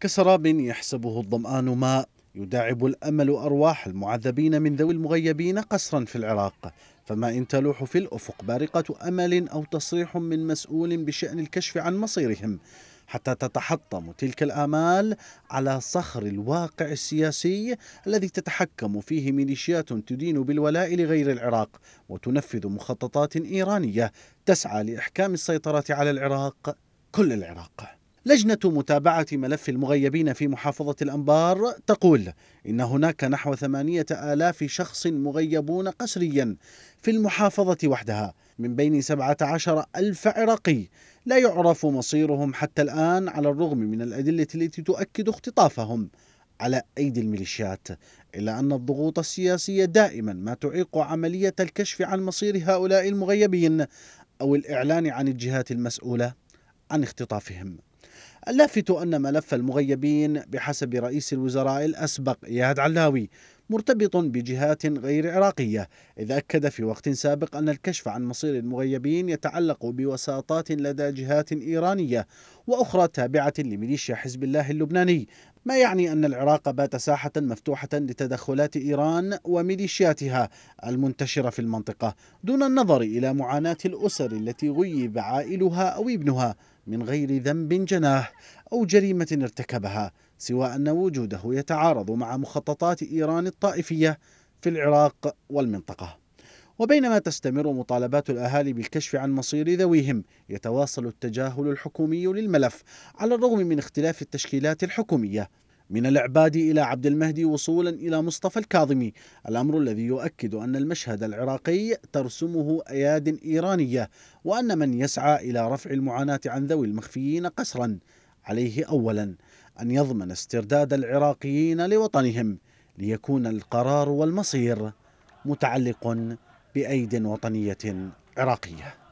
كسراب يحسبه الظمآن ماء يداعب الأمل أرواح المعذبين من ذوي المغيبين قسرا في العراق فما إن تلوح في الأفق بارقة أمل أو تصريح من مسؤول بشأن الكشف عن مصيرهم حتى تتحطم تلك الآمال على صخر الواقع السياسي الذي تتحكم فيه ميليشيات تدين بالولاء لغير العراق وتنفذ مخططات إيرانية تسعى لإحكام السيطرة على العراق كل العراق لجنة متابعة ملف المغيبين في محافظة الأنبار تقول إن هناك نحو ثمانية آلاف شخص مغيبون قسريا في المحافظة وحدها من بين سبعة عشر ألف عراقي لا يعرف مصيرهم حتى الآن على الرغم من الأدلة التي تؤكد اختطافهم على أيدي الميليشيات إلا أن الضغوط السياسية دائما ما تعيق عملية الكشف عن مصير هؤلاء المغيبين أو الإعلان عن الجهات المسؤولة عن اختطافهم اللافت أن ملف المغيبين بحسب رئيس الوزراء الأسبق إياد علاوي مرتبط بجهات غير عراقية إذ أكد في وقت سابق أن الكشف عن مصير المغيبين يتعلق بوساطات لدى جهات إيرانية وأخرى تابعة لميليشيا حزب الله اللبناني ما يعني أن العراق بات ساحة مفتوحة لتدخلات إيران وميليشياتها المنتشرة في المنطقة دون النظر إلى معاناة الأسر التي غيب عائلها أو ابنها من غير ذنب جناه أو جريمة ارتكبها سوى أن وجوده يتعارض مع مخططات إيران الطائفية في العراق والمنطقة وبينما تستمر مطالبات الأهالي بالكشف عن مصير ذويهم يتواصل التجاهل الحكومي للملف على الرغم من اختلاف التشكيلات الحكومية من العبادي إلى عبد المهدي وصولا إلى مصطفى الكاظمي الأمر الذي يؤكد أن المشهد العراقي ترسمه أياد إيرانية وأن من يسعى إلى رفع المعاناة عن ذوي المخفيين قسرا عليه أولا أن يضمن استرداد العراقيين لوطنهم ليكون القرار والمصير متعلق بأيد وطنية عراقية